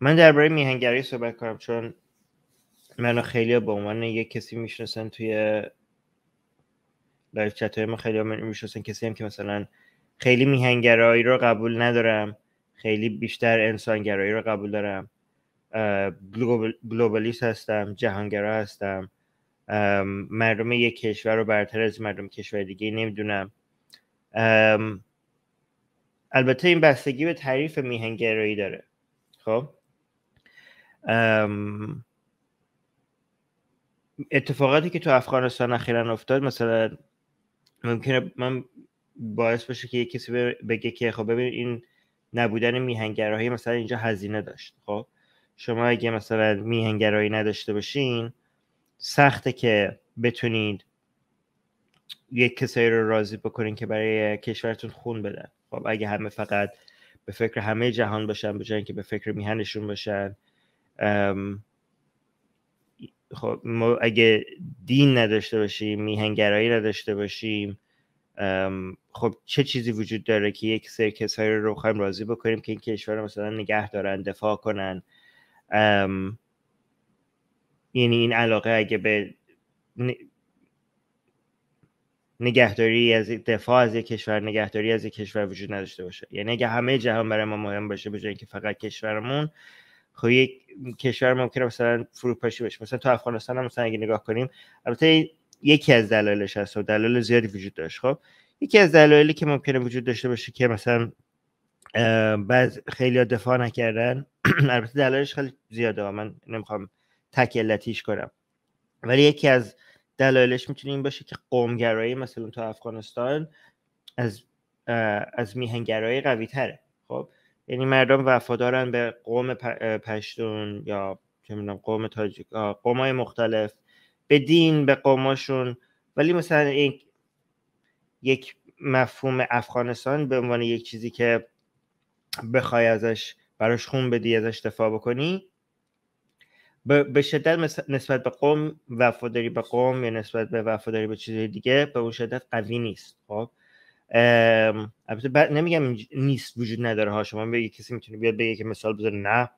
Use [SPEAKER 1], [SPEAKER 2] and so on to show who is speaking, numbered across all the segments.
[SPEAKER 1] من درباره میهنگری صحبت کنم چون منو خیلی به عنوان یه کسی میشناسن توی لایف چت های ما خیلی میشناسن کسی هم که مثلا خیلی میهنگرایی رو قبول ندارم خیلی بیشتر انسانگرایی رو قبول دارم گلوبالیست هستم جهانگرا هستم مردم یک کشور رو برتر از مردم کشور دیگه نمیدونم البته این بستگی به تعریف میهنگرایی داره خب اتفاقاتی که تو افغانستان اخیرا افتاد مثلا ممکنه من باعث بشه که کسی بگه که خب ببین این نبودن میهنگرایی مثلا اینجا هزینه داشت خب شما اگه مثلا میهنگرایی نداشته باشین سخته که بتونید یک کسایی رو راضی بکنین که برای کشورتون خون بدن خب اگه همه فقط به فکر همه جهان باشن بجای که به فکر میهنشون باشن خب ما اگه دین نداشته باشیم میهنگرایی نداشته باشیم خب چه چیزی وجود داره که یک سری کسایی رو خواهیم راضی بکنیم که این کشور مثلا نگه دارن دفاع کنن یعنی این علاقه اگه به نگهداری از دفاع از یک کشور نگهداری از یک کشور وجود نداشته باشه یعنی اگه همه جهان برای ما مهم باشه به اینکه فقط کشورمون خب یک کشور ممکنه مثلا فروپاشی بشه مثلا تو افغانستان هم مثلا اگه نگاه کنیم البته یکی از دلایلش هست و دلایل زیادی وجود داشت خب یکی از دلایلی که ممکنه وجود داشته باشه که مثلا بعض خیلی دفاع نکردن البته دلایلش خیلی زیاده من نمیخوام تک کنم ولی یکی از دلایلش میتونه این باشه که قومگرایی مثلا تو افغانستان از از میهنگرایی قوی تره خب یعنی مردم وفادارن به قوم پشتون یا چه قوم تاجیک قومای مختلف به دین به قوماشون ولی مثلا این یک مفهوم افغانستان به عنوان یک چیزی که بخوای ازش براش خون بدی ازش دفاع بکنی به شدت نسبت به قوم وفاداری به قوم یا نسبت به وفاداری به چیزهای دیگه به اون شدت قوی نیست خب البته نمیگم نیست وجود نداره ها شما به کسی میتونه بیاد بگه که مثال بزنه نه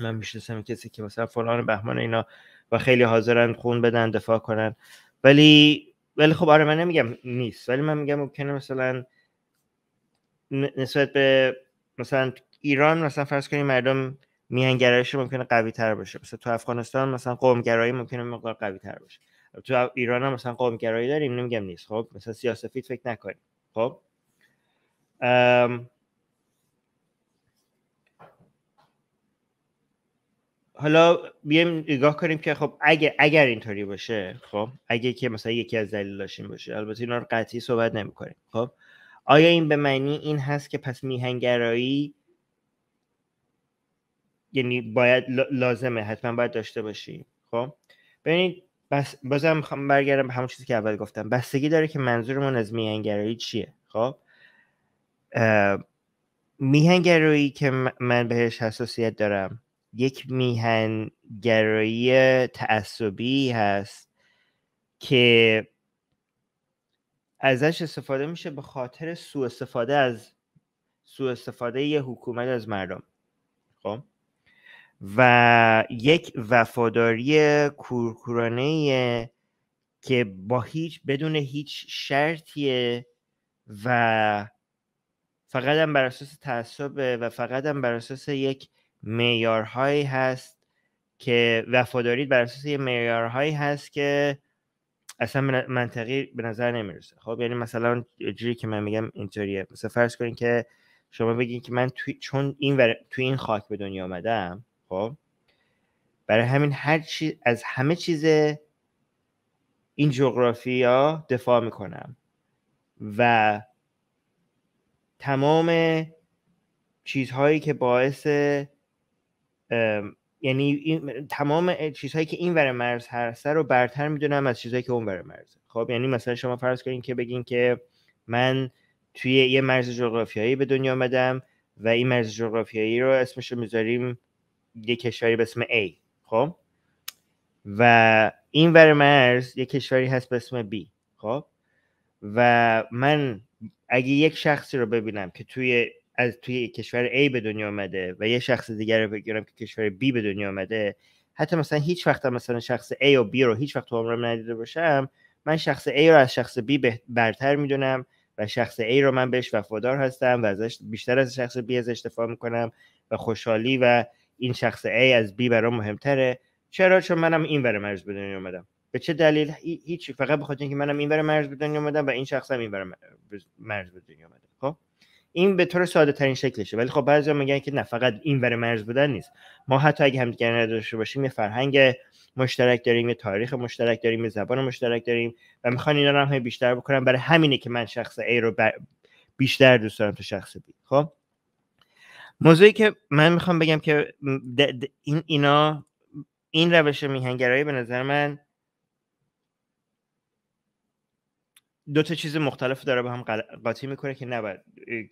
[SPEAKER 1] من میشناسم کسی که مثلا فلان بهمان اینا و خیلی حاضرن خون بدن دفاع کنن ولی ولی خب آره من نمیگم نیست ولی من میگم ممکنه مثلا نسبت به مثلا ایران مثلا فرض کنیم مردم میهنگرایش ممکنه قوی تر باشه مثلا تو افغانستان مثلا قومگرایی ممکنه مقدار قوی تر باشه تو ایران هم مثلا گرایی داریم نمیگم نیست خب مثلا فیت فکر نکنیم خب حالا بیایم نگاه کنیم که خب اگه اگر اینطوری باشه خب اگه که مثلا یکی از دلایلش باشه البته اینا رو قطعی صحبت نمیکنیم خب آیا این به معنی این هست که پس میهنگرایی یعنی باید لازمه حتما باید داشته باشیم خب ببینید بس بازم میخوام برگردم به همون چیزی که اول گفتم بستگی داره که منظورمون از میهنگرایی چیه خب میهنگرایی که من بهش حساسیت دارم یک میهنگرایی تعصبی هست که ازش استفاده میشه به خاطر سوء استفاده از سوء استفاده یه حکومت از مردم خب و یک وفاداری کورکورانه که با هیچ بدون هیچ شرطیه و فقط هم بر اساس تعصبه و فقط هم بر اساس یک معیارهایی هست که وفاداری بر اساس یک معیارهایی هست که اصلا منطقی به نظر نمیرسه خب یعنی مثلا جوری که من میگم اینطوریه مثلا فرض کنین که شما بگین که من چون این ور... توی این خاک به دنیا آمدم خب برای همین هر چیز از همه چیز این جغرافیا دفاع میکنم و تمام چیزهایی که باعث یعنی تمام چیزهایی که این ور مرز هست رو برتر میدونم از چیزهایی که اون ور مرز خب یعنی مثلا شما فرض کنین که بگین که من توی یه مرز جغرافیایی به دنیا آمدم و این مرز جغرافیایی رو اسمش رو میذاریم یه کشوری به اسم A خب و این ور مرز یه کشوری هست به اسم B خب و من اگه یک شخصی رو ببینم که توی از توی کشور A به دنیا آمده و یه شخص دیگر رو بگیرم که کشور B به دنیا آمده حتی مثلا هیچ وقت مثلا شخص A و B رو هیچ وقت تو عمرم ندیده باشم من شخص A رو از شخص B برتر میدونم و شخص A رو من بهش وفادار هستم و ازش بیشتر از شخص B ازش استفاده میکنم و خوشحالی و این شخص A از B برا مهمتره چرا چون منم این ور مرز به دنیا اومدم به چه دلیل هیچ فقط بخاطر که منم برای مرز به دنیا اومدم و این شخص هم برای مرز به دنیا اومده خب این به طور ساده ترین شکلشه ولی خب بعضی میگن که نه فقط این برای مرز بودن نیست ما حتی اگه همدیگر نداشته باشیم یه فرهنگ مشترک داریم یه تاریخ مشترک داریم یه زبان مشترک داریم و میخوان اینا رو هم بیشتر بکنم برای همینه که من شخص A رو بیشتر دوست دارم تا شخص B خب موضوعی که من میخوام بگم که این اینا این روش میهنگرایی به نظر من دو تا چیز مختلف داره به هم قاطی میکنه که نباید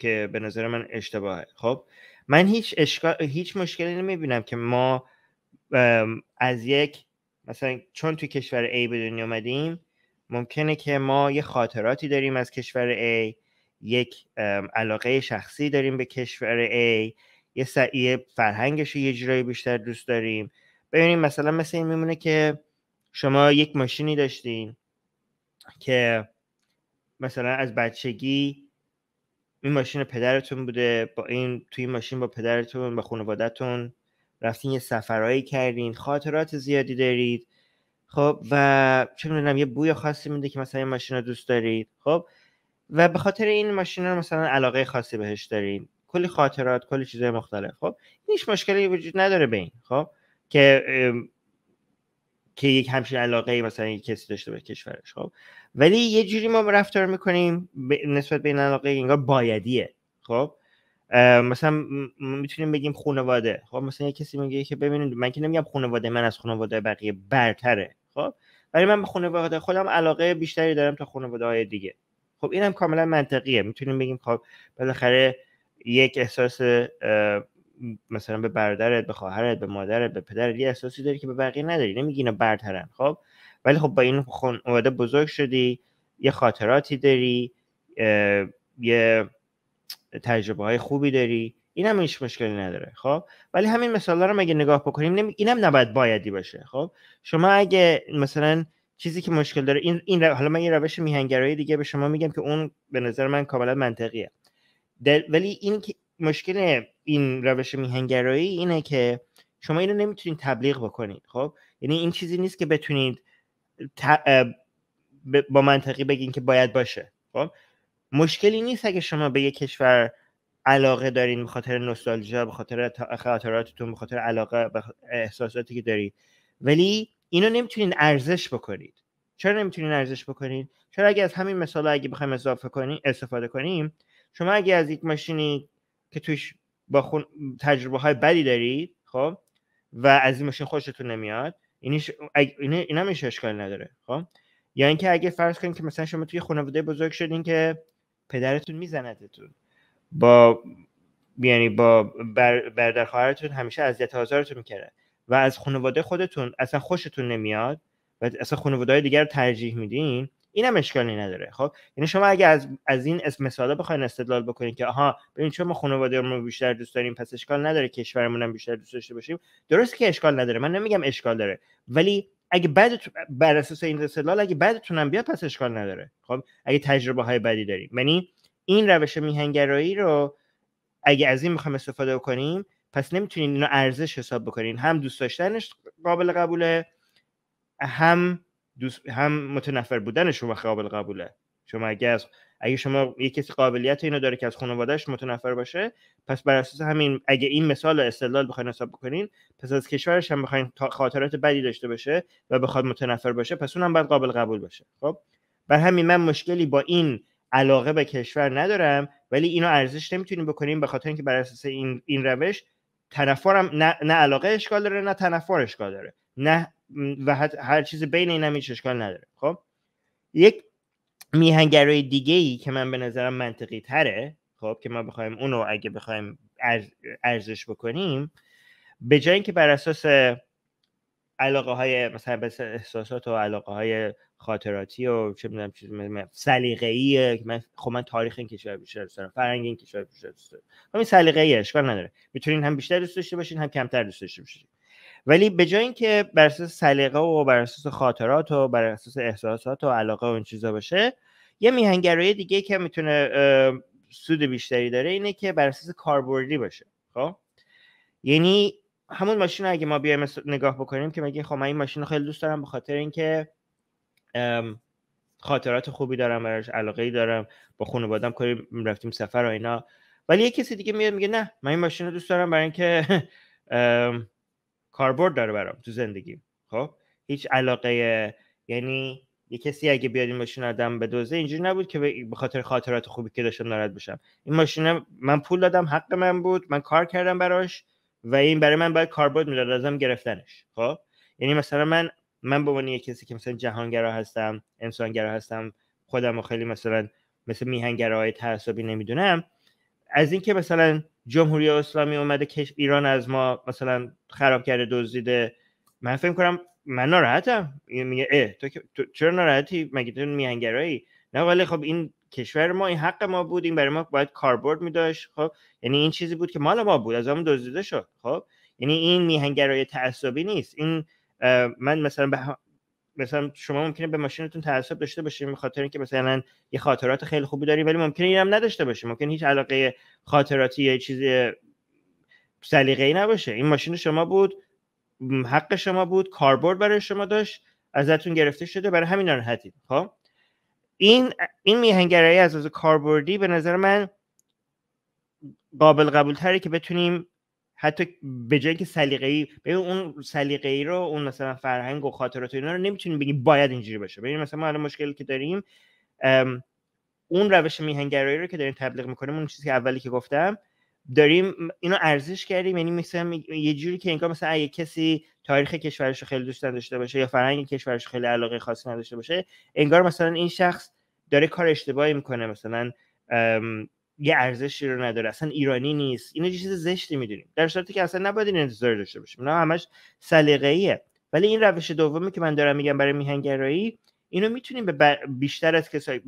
[SPEAKER 1] که به نظر من اشتباهه خب من هیچ اشکال، هیچ مشکلی نمیبینم که ما از یک مثلا چون توی کشور A به دنیا اومدیم ممکنه که ما یه خاطراتی داریم از کشور A یک علاقه شخصی داریم به کشور A یه سعیه فرهنگش رو یه جورایی بیشتر دوست داریم ببینیم مثلا مثل این میمونه که شما یک ماشینی داشتین که مثلا از بچگی این ماشین پدرتون بوده با این توی این ماشین با پدرتون با خانوادتون رفتین یه سفرهایی کردین خاطرات زیادی دارید خب و چه میدونم یه بوی خاصی میده که مثلا این ماشین رو دوست دارید خب و به خاطر این ماشین رو مثلا علاقه خاصی بهش داریم کلی خاطرات کلی چیزهای مختلف خب هیچ مشکلی وجود نداره به این خب که که یک همچین علاقه مثلا یک کسی داشته به کشورش خب ولی یه جوری ما رفتار میکنیم نسبت به این علاقه انگار بایدیه خب مثلا میتونیم بگیم خانواده خب مثلا یه کسی میگه که ببینید من که نمیگم خانواده من از خانواده بقیه برتره خب ولی من به خانواده خودم علاقه بیشتری دارم تا خانواده های دیگه خب این هم کاملا منطقیه میتونیم بگیم خب بالاخره یک احساس مثلا به برادرت به خواهرت به مادرت به پدرت یه احساسی داری که به بقیه نداری نمیگی اینا برترن خب ولی خب با این خانواده بزرگ شدی یه خاطراتی داری یه تجربه های خوبی داری این هم هیچ مشکلی نداره خب ولی همین مثال رو مگه نگاه بکنیم نمی... اینم نباید بایدی باشه خب شما اگه مثلا چیزی که مشکل داره این این حالا من یه روش میهنگرایی دیگه به شما میگم که اون به نظر من کاملا منطقیه ولی این مشکل این روش میهنگرایی اینه که شما اینو نمیتونید تبلیغ بکنید خب یعنی این چیزی نیست که بتونید با منطقی بگین که باید باشه خب مشکلی نیست اگه شما به یک کشور علاقه دارین به خاطر نوستالژی به خاطر خاطراتتون به علاقه به احساساتی که دارید ولی اینو نمیتونین ارزش بکنید چرا نمیتونین ارزش بکنید چرا اگه از همین مثال اگه بخوایم اضافه کنیم استفاده کنیم شما اگه از یک ماشینی که توش با خون... تجربه های بدی دارید خب و از این ماشین خوشتون نمیاد اینش اگ... این اشکال نداره خب یا یعنی اینکه اگه فرض کنیم که مثلا شما توی خانواده بزرگ شدین که پدرتون میزندتون با یعنی با بر... برادر خواهرتون همیشه اذیت آزارتون میکرده و از خانواده خودتون اصلا خوشتون نمیاد و اصلا خانواده های دیگر رو ترجیح میدین این هم اشکالی نداره خب یعنی شما اگه از, از این اسم مثالا بخواین استدلال بکنین که آها ببین چون ما خانواده رو بیشتر دوست داریم پس اشکال نداره کشورمون هم بیشتر دوست داشته باشیم درست که اشکال نداره من نمیگم اشکال داره ولی اگه بعد بر اساس این استدلال اگه بعدتون هم بیاد پس اشکال نداره خب اگه تجربه های بدی داریم یعنی این روش میهنگرایی رو اگه از این میخوایم استفاده کنیم پس نمیتونین اینو ارزش حساب بکنین هم دوست داشتنش قابل قبوله هم دوست هم متنفر بودن شما قابل قبوله شما اگه از اگه شما یه کسی قابلیت اینو داره که از خانوادهش متنفر باشه پس بر اساس همین اگه این مثال استدلال بخواین حساب بکنین پس از کشورش هم بخواین خاطرات بدی داشته باشه و بخواد متنفر باشه پس اونم باید قابل قبول باشه خب بر همین من مشکلی با این علاقه به کشور ندارم ولی اینو ارزش نمیتونیم بکنیم به خاطر اینکه بر اساس این این روش تنفرم نه،, علاقه اشکال داره نه تنفر اشکال داره نه و هر چیز بین این هیچ اشکال نداره خب یک میهنگرای دیگه ای که من به نظرم منطقی تره خب که ما بخوایم اونو اگه بخوایم ارزش بکنیم به جای اینکه بر اساس علاقه های مثلا احساسات و علاقه های خاطراتی و چه میدونم چیز که من خب من تاریخ این کشور بیشتر دوست دارم فرهنگ این کشور بیشتر دوست دارم همین سلیقه‌ای اشکال نداره میتونین هم بیشتر دوست داشته باشین هم کمتر دوست داشته باشین ولی به جای اینکه بر اساس سلیقه و بر اساس خاطرات و بر اساس احساسات و علاقه و این چیزا باشه یه میهنگرای دیگه که میتونه سود بیشتری داره اینه که بر اساس کاربردی باشه خب یعنی همون ماشین اگه ما بیایم نگاه بکنیم که میگه خب من این ماشین رو خیلی دوست دارم به خاطر اینکه خاطرات خوبی دارم براش علاقه ای دارم با خانواده‌ام کلی رفتیم سفر و اینا ولی یه کسی دیگه میاد میگه نه من این ماشین رو دوست دارم برای اینکه کاربرد داره برام تو زندگی خب هیچ علاقه یعنی یه کسی اگه بیاد این ماشین آدم به دوزه اینجوری نبود که به خاطر خاطرات خوبی که داشتم ناراحت بشم این ماشین من پول دادم حق من بود من کار کردم براش و این برای من باید کاربرد میداد ازم گرفتنش خب یعنی مثلا من من به عنوان کسی که مثلا جهانگرا هستم انسانگرا هستم خودم رو خیلی مثلا مثل میهنگرای تعصبی نمیدونم از اینکه مثلا جمهوری اسلامی اومده کش ایران از ما مثلا خراب کرده دزدیده من فکر کنم من ناراحتم میگه اه چرا ناراحتی مگه تو میهنگرایی نه ولی خب این کشور ما این حق ما بود این برای ما باید کاربرد میداشت خب یعنی این چیزی بود که مال ما بود از همون دزدیده شد خب یعنی این میهنگرای تعصبی نیست این من مثلا به مثلا شما ممکنه به ماشینتون تعصب داشته باشین به خاطر اینکه مثلا یه خاطرات خیلی خوبی داری ولی ممکنه اینم نداشته باشیم ممکن هیچ علاقه خاطراتی یا چیز سلیقه‌ای نباشه این ماشین شما بود حق شما بود کاربرد برای شما داشت ازتون گرفته شده برای همین ناراحتید خب این این میهنگرایی از از کاربردی به نظر من قابل قبول تره که بتونیم حتی به جای که سلیقه ای ببین اون سلیقه ای رو اون مثلا فرهنگ و خاطرات و اینا رو نمیتونیم بگیم باید اینجوری باشه ببین مثلا ما الان مشکلی که داریم اون روش میهنگرایی رو که داریم تبلیغ میکنیم اون چیزی که اولی که گفتم داریم اینو ارزش کردیم یعنی مثلا یه جوری که انگار مثلا اگه کسی تاریخ کشورش خیلی دوست داشته باشه یا فرهنگ کشورش خیلی علاقه خاصی نداشته باشه انگار مثلا این شخص داره کار اشتباهی میکنه مثلا یه ارزشی رو نداره اصلا ایرانی نیست اینو چیز زشتی میدونیم در صورتی که اصلا نباید این انتظار داشته باشیم نه همش سلیقه‌ایه ولی این روش دومی که من دارم میگم برای میهنگرایی اینو میتونیم به بیشتر از کسایی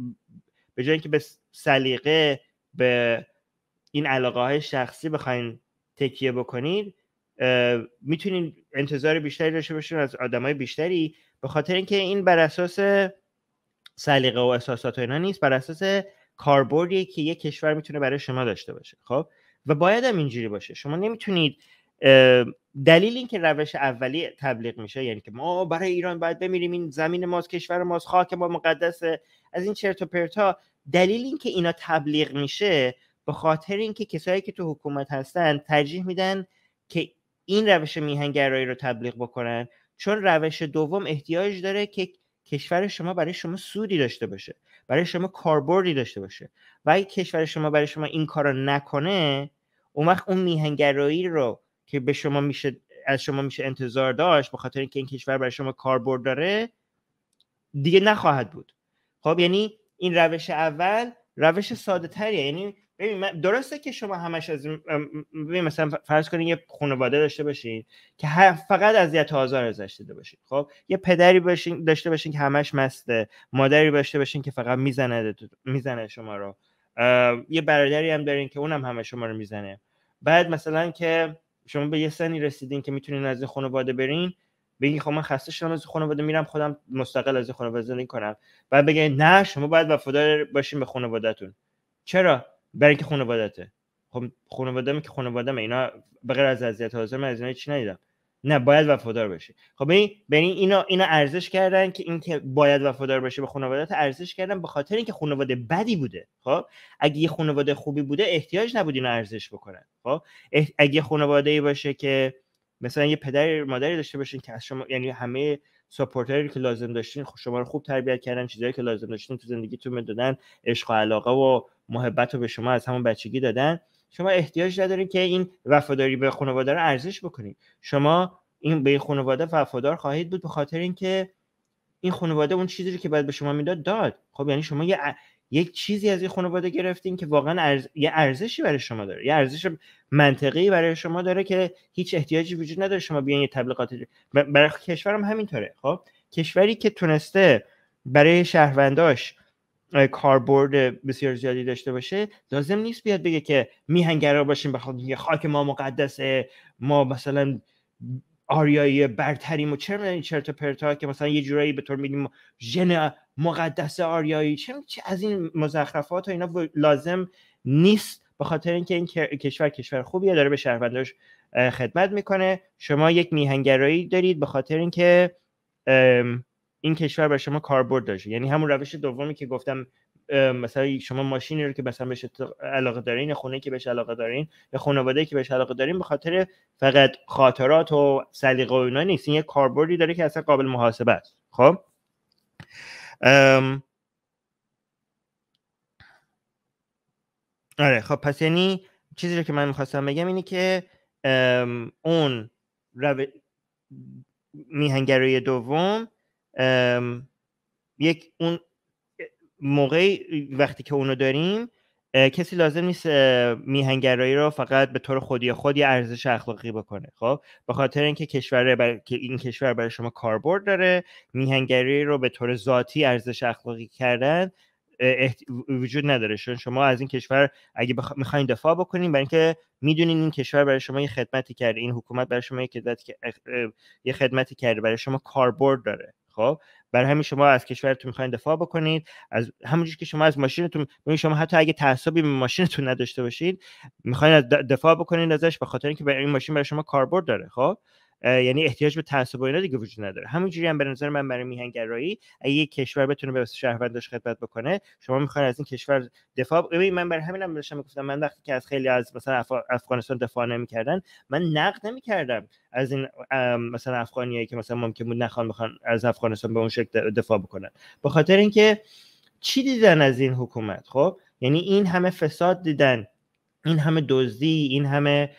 [SPEAKER 1] به جای اینکه به سلیقه به این علاقه های شخصی بخواین تکیه بکنید میتونید انتظار بیشتری داشته باشین از آدمای بیشتری به خاطر اینکه این بر اساس سلیقه و احساسات و اینا نیست بر اساس کاربردی که یک کشور میتونه برای شما داشته باشه خب و باید هم اینجوری باشه شما نمیتونید دلیل اینکه روش اولی تبلیغ میشه یعنی که ما برای ایران باید بمیریم این زمین ماست کشور ماست خاک ما مقدسه از این چرت و پرتا دلیل اینکه اینا تبلیغ میشه به خاطر اینکه کسایی که تو حکومت هستن ترجیح میدن که این روش میهنگرایی رو تبلیغ بکنن چون روش دوم احتیاج داره که کشور شما برای شما سودی داشته باشه برای شما کاربردی داشته باشه و اگه کشور شما برای شما این کار رو نکنه اون وقت اون میهنگرایی رو که به شما میشه از شما میشه انتظار داشت به خاطر اینکه این کشور برای شما کاربرد داره دیگه نخواهد بود خب یعنی این روش اول روش ساده تریه یعنی ببین درسته که شما همش از ببین مثلا فرض کنید یه خانواده داشته باشین که فقط اذیت آزار ازش دیده باشین خب یه پدری باشین داشته باشین که همش مسته مادری داشته باشین که فقط میزنه میزنه شما رو یه برادری هم دارین که اونم همه شما رو میزنه بعد مثلا که شما به یه سنی رسیدین که میتونین از این خانواده برین بگین خب من خسته شدم از خانواده میرم خودم مستقل از این خانواده زندگی کنم بعد بگین نه شما باید وفادار باشین به خانوادهتون چرا برای اینکه خانوادته خب خانواده که خانواده اینا به غیر از اذیت حاضر من از اینا چی ندیدم نه باید وفادار باشی خب ببین اینا اینا ارزش کردن که اینکه باید وفادار باشه به خانوادهت ارزش کردن به خاطر اینکه خانواده بدی بوده خب اگه یه خانواده خوبی بوده احتیاج نبود اینا ارزش بکنن خب اگه خانواده ای باشه که مثلا یه پدر مادری داشته باشین که از شما یعنی همه سپورتری که لازم داشتین خب شما رو خوب تربیت کردن چیزایی که لازم داشتین تو زندگیتون میدادن عشق و علاقه و محبت رو به شما از همون بچگی دادن شما احتیاج ندارین که این وفاداری به خانواده رو ارزش بکنین شما این به خانواده وفادار خواهید بود به خاطر اینکه این خانواده اون چیزی رو که باید به شما میداد داد خب یعنی شما یه یک چیزی از این خانواده گرفتین که واقعا یه ارزشی برای شما داره یه ارزش منطقی برای شما داره که هیچ احتیاجی وجود نداره شما بیان یه تبلیغات برای کشورم همینطوره خب کشوری که تونسته برای شهرونداش کاربرد بسیار زیادی داشته باشه لازم نیست بیاد بگه که میهنگرا باشیم بخاطر خاک ما مقدسه ما مثلا آریایی برتریم و چرا این چرت پرتا که مثلا یه جورایی به طور میگیم ژن مقدس آریایی چه از این مزخرفات و اینا لازم نیست به خاطر اینکه این کشور کشور خوبیه داره به شهرونداش خدمت میکنه شما یک میهنگرایی دارید به خاطر اینکه این کشور بر شما کاربرد داشته یعنی همون روش دومی که گفتم مثلا شما ماشینی رو که مثلا بهش علاقه دارین خونه که بهش علاقه دارین یا خانواده که بهش علاقه دارین به خاطر فقط خاطرات و سلیقه و اینا نیست این یه کاربردی داره که اصلا قابل محاسبه است خب آره خب پس یعنی چیزی رو که من میخواستم بگم اینه که اون رو... میهنگرای دوم یک اون موقع وقتی که اونو داریم کسی لازم نیست میهنگرایی رو فقط به طور خودی خود یه ارزش اخلاقی بکنه خب به خاطر اینکه کشور بر... این کشور برای شما کاربرد داره میهنگرایی رو به طور ذاتی ارزش اخلاقی کردن وجود نداره چون شما از این کشور اگه بخ... میخواین دفاع بکنین برای اینکه میدونین این کشور برای شما یه خدمتی کرده این حکومت برای شما خدمتی, یه خدمتی کرده برای شما کاربرد داره خب برای همین شما از کشورتون میخواین دفاع بکنید از همونجور که شما از ماشینتون ببین شما حتی اگه تعصبی به ماشینتون نداشته باشید میخواین دفاع بکنید ازش به خاطر اینکه این ماشین برای شما کاربرد داره خب یعنی احتیاج به تعصب و اینا دیگه وجود نداره همینجوری هم به نظر من برای گرایی اگه یک کشور بتونه به شهرونداش خدمت بکنه شما میخواین از این کشور دفاع ببین من برای همینم هم داشتم میگفتم من وقتی که از خیلی از مثلا افغانستان دفاع نمیکردن من نقد نمیکردم از این مثلا افغانیایی که مثلا ممکن بود نخوان بخوان از افغانستان به اون شکل دفاع بکنن به خاطر اینکه چی دیدن از این حکومت خب یعنی این همه فساد دیدن این همه دزدی این همه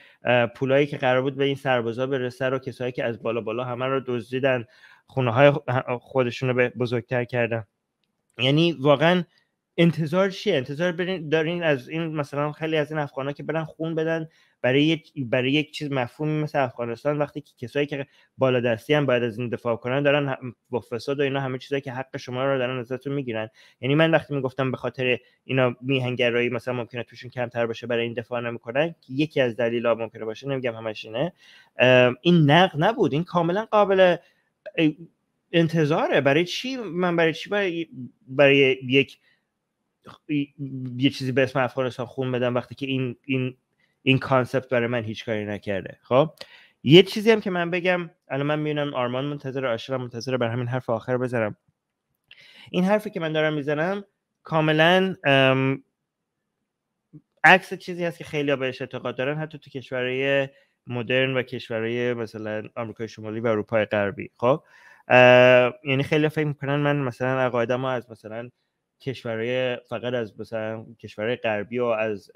[SPEAKER 1] پولایی که قرار بود به این سربازا برسه رو کسایی که از بالا بالا همه رو دزدیدن خونه های خودشون رو بزرگتر کردن یعنی واقعا انتظار چیه انتظار برین دارین از این مثلا خیلی از این افغانا که برن خون بدن برای برای یک چیز مفهومی مثل افغانستان وقتی که کسایی که بالا دستی هم باید از این دفاع کنن دارن با فساد و اینا همه چیزایی که حق شما رو دارن ازتون میگیرن یعنی من وقتی میگفتم به خاطر اینا میهنگرایی مثلا ممکنه توشون کمتر باشه برای این دفاع نمیکنن یکی از دلایل ممکنه باشه نمیگم همش این نقد نبود این کاملا قابل انتظاره برای چی من برای چی برای, برای یک یه چیزی به اسم افغانستان خون بدم وقتی که این این این کانسپت برای من هیچ کاری نکرده خب یه چیزی هم که من بگم الان من میبینم آرمان منتظر عاشق منتظر بر همین حرف آخر بزنم این حرفی که من دارم میزنم کاملا عکس چیزی هست که خیلی ها بهش اعتقاد دارن حتی تو کشورهای مدرن و کشورهای مثلا آمریکای شمالی و اروپای غربی خب یعنی خیلی فکر میکنن من مثلا عقایدم از مثلا کشورهای فقط از مثلا کشورهای غربی و از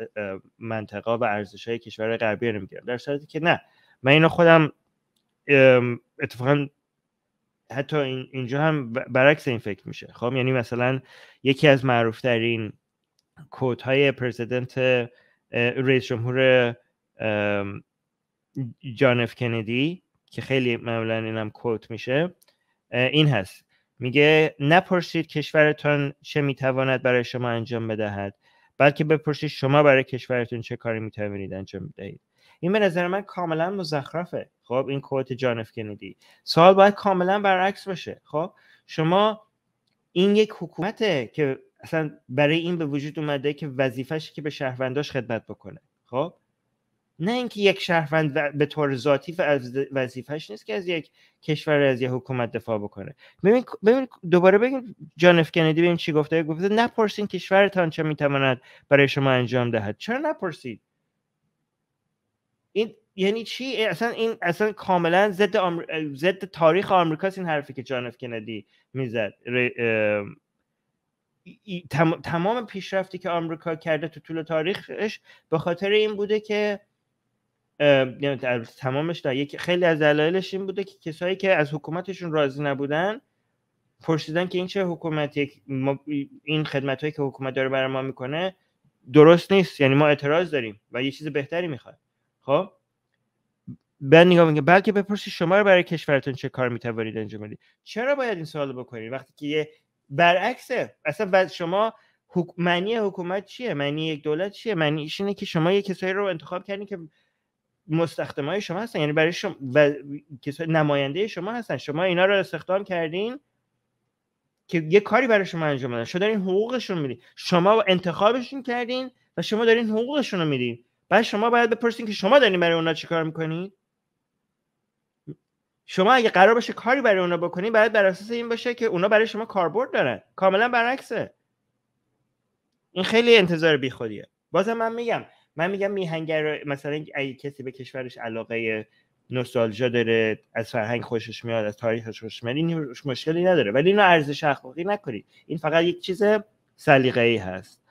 [SPEAKER 1] منطقه و ارزش های کشور غربی رو میگیرم در صورتی که نه من اینو خودم اتفاقا حتی اینجا هم برعکس این فکر میشه خب یعنی مثلا یکی از معروفترین کوت های پرزیدنت رئیس جمهور جان اف کندی که خیلی معمولا اینم کوت میشه این هست میگه نپرسید کشورتان چه میتواند برای شما انجام بدهد بلکه بپرسید شما برای کشورتون چه کاری میتوانید انجام بدهید این به نظر من کاملا مزخرفه خب این کوت جان اف کندی سوال باید کاملا برعکس باشه خب شما این یک حکومته که اصلا برای این به وجود اومده که وظیفش که به شهرونداش خدمت بکنه خب نه اینکه یک شهروند به طور ذاتی و وظیفش نیست که از یک کشور از یه حکومت دفاع بکنه ببین دوباره بگیم جان اف کندی ببین چی گفته گفته نپرسین کشورتان چه میتواند برای شما انجام دهد چرا نپرسید این یعنی چی اصلا این اصلا کاملا ضد تاریخ آمریکاست این حرفی که جان اف کندی میزد تمام پیشرفتی که آمریکا کرده تو طول تاریخش به خاطر این بوده که یعنی تمامش در خیلی از دلایلش این بوده که کسایی که از حکومتشون راضی نبودن پرسیدن که این چه حکومتی این خدمت هایی که حکومت داره برای ما میکنه درست نیست یعنی ما اعتراض داریم و یه چیز بهتری میخواد خب بعد نگاه بلکه بپرسید شما رو برای کشورتون چه کار میتوانید انجام بدید چرا باید این سوال بکنید وقتی که یه برعکسه اصلا شما معنی حکومت چیه معنی یک دولت چیه معنی اینه که شما یه کسایی رو انتخاب کردین که مستخدمای شما هستن یعنی برای شما نماینده شما هستن شما اینا رو استخدام کردین که یه کاری برای شما انجام بدن شما دارین حقوقشون میدین شما انتخابشون کردین و شما دارین حقوقشون رو میدین بعد شما باید بپرسین که شما دارین برای اونا چیکار میکنین شما اگه قرار باشه کاری برای اونا بکنین باید بر اساس این باشه که اونا برای شما کاربرد دارن کاملا برعکسه این خیلی انتظار بیخودیه بازم من میگم من میگم میهنگر مثلا اگه کسی به کشورش علاقه نوستالژا داره از فرهنگ خوشش میاد از تاریخش خوشش میاد این مشکلی نداره ولی اینو ارزش اخلاقی نکنید این فقط یک چیز سلیقه‌ای هست